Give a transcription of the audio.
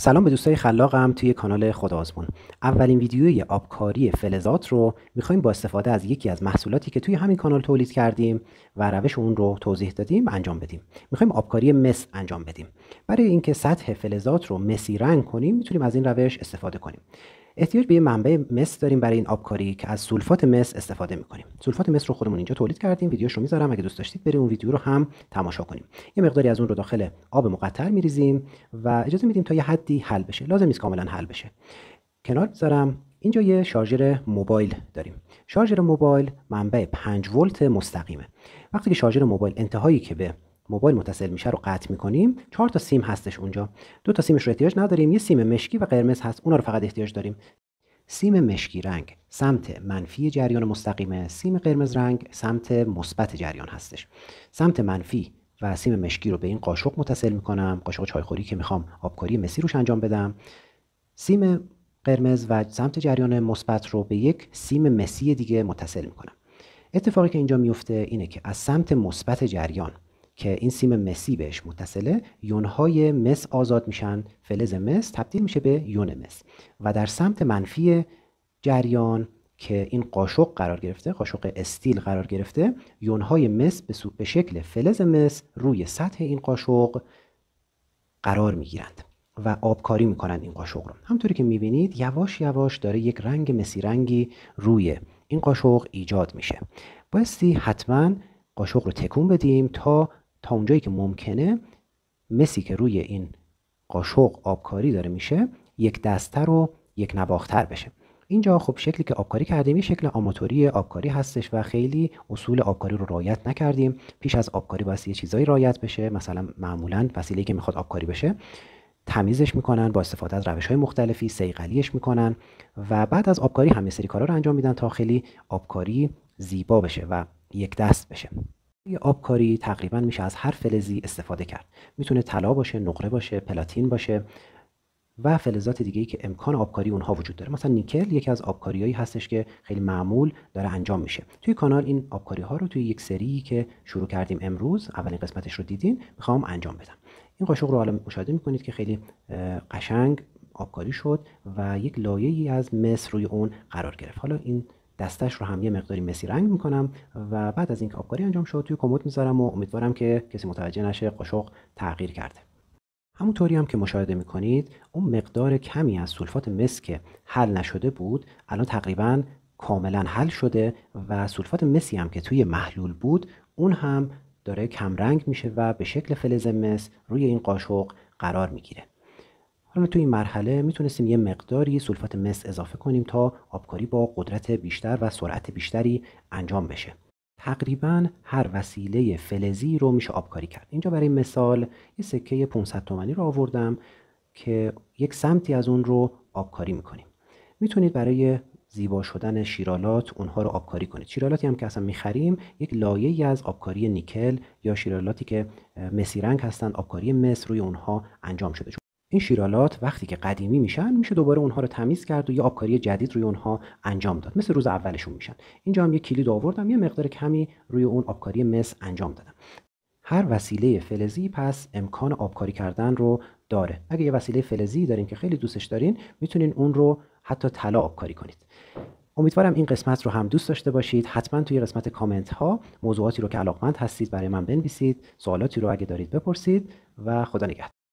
سلام به دوستای خلاقم توی کانال آزمون اولین ویدیوی آبکاری فلزات رو میخوایم با استفاده از یکی از محصولاتی که توی همین کانال تولید کردیم و روش اون رو توضیح دادیم انجام بدیم میخوایم آبکاری مس انجام بدیم برای اینکه سطح فلزات رو مسی رنگ کنیم میتونیم از این روش استفاده کنیم احتیاج به یه منبع مس داریم برای این آبکاری که از سولفات مس استفاده میکنیم سولفات مس رو خودمون اینجا تولید کردیم ویدیوش رو میذارم اگه دوست داشتید بریم اون ویدیو رو هم تماشا کنیم یه مقداری از اون رو داخل آب مقطر میریزیم و اجازه میدیم تا یه حدی حل بشه لازم نیست کاملا حل بشه کنار میذارم. اینجا یه شارژر موبایل داریم شارژر موبایل منبع 5 ولت مستقیمه وقتی که شارژر موبایل انتهایی که به موبایل متصل میشه رو قطع میکنیم چهار تا سیم هستش اونجا دو تا سیمش رو احتیاج نداریم یه سیم مشکی و قرمز هست اونا رو فقط احتیاج داریم سیم مشکی رنگ سمت منفی جریان مستقیمه سیم قرمز رنگ سمت مثبت جریان هستش سمت منفی و سیم مشکی رو به این قاشق متصل میکنم قاشق چایخوری که میخوام آبکاری مسی روش انجام بدم سیم قرمز و سمت جریان مثبت رو به یک سیم مسی دیگه متصل میکنم اتفاقی که اینجا میفته اینه که از سمت مثبت جریان که این سیم مسی بهش متصله یونهای مس آزاد میشن فلز مس تبدیل میشه به یون مس و در سمت منفی جریان که این قاشق قرار گرفته قاشق استیل قرار گرفته یونهای مس به شکل فلز مس روی سطح این قاشق قرار میگیرند و آبکاری میکنند این قاشق رو همطوری که میبینید یواش یواش داره یک رنگ مسی رنگی روی این قاشق ایجاد میشه بایستی حتما قاشق رو تکون بدیم تا تا اونجایی که ممکنه مسی که روی این قاشق آبکاری داره میشه یک دسته رو یک نباختر بشه اینجا خب شکلی که آبکاری کردیم یه شکل آماتوری آبکاری هستش و خیلی اصول آبکاری رو رعایت نکردیم پیش از آبکاری باید یه چیزایی رعایت بشه مثلا معمولا وسیله‌ای که میخواد آبکاری بشه تمیزش میکنن با استفاده از روش های مختلفی سیقلیش میکنن و بعد از آبکاری هم سری کارا رو انجام میدن تا خیلی آبکاری زیبا بشه و یک دست بشه توی آبکاری تقریبا میشه از هر فلزی استفاده کرد میتونه طلا باشه نقره باشه پلاتین باشه و فلزات دیگه ای که امکان آبکاری اونها وجود داره مثلا نیکل یکی از آبکاریایی هستش که خیلی معمول داره انجام میشه توی کانال این آبکاری ها رو توی یک سری که شروع کردیم امروز اولین قسمتش رو دیدین میخوام انجام بدم این قاشق رو حالا مشاهده میکنید که خیلی قشنگ آبکاری شد و یک لایه از مس روی اون قرار گرفت حالا این دستش رو هم یه مقداری مسی رنگ میکنم و بعد از اینکه آبکاری انجام شد توی کمد میذارم و امیدوارم که کسی متوجه نشه قاشق تغییر کرده همونطوری هم که مشاهده میکنید اون مقدار کمی از سولفات مس که حل نشده بود الان تقریبا کاملا حل شده و سولفات مسی هم که توی محلول بود اون هم داره کمرنگ میشه و به شکل فلز مس روی این قاشق قرار میگیره حالا تو این مرحله میتونستیم یه مقداری سولفات مس اضافه کنیم تا آبکاری با قدرت بیشتر و سرعت بیشتری انجام بشه تقریبا هر وسیله فلزی رو میشه آبکاری کرد اینجا برای مثال یه سکه 500 تومانی رو آوردم که یک سمتی از اون رو آبکاری میکنیم میتونید برای زیبا شدن شیرالات اونها رو آبکاری کنید شیرالاتی هم که اصلا میخریم یک لایه از آبکاری نیکل یا شیرالاتی که مسی رنگ هستن آبکاری مس روی اونها انجام شده این شیرالات وقتی که قدیمی میشن میشه دوباره اونها رو تمیز کرد و یه آبکاری جدید روی اونها انجام داد مثل روز اولشون میشن اینجا هم یه کلید آوردم یه مقدار کمی روی اون آبکاری مس انجام دادم هر وسیله فلزی پس امکان آبکاری کردن رو داره اگه یه وسیله فلزی دارین که خیلی دوستش دارین میتونین اون رو حتی طلا آبکاری کنید امیدوارم این قسمت رو هم دوست داشته باشید حتما توی قسمت کامنت ها موضوعاتی رو که علاقمند هستید برای من بنویسید سوالاتی رو اگه دارید بپرسید و خدا نگهدار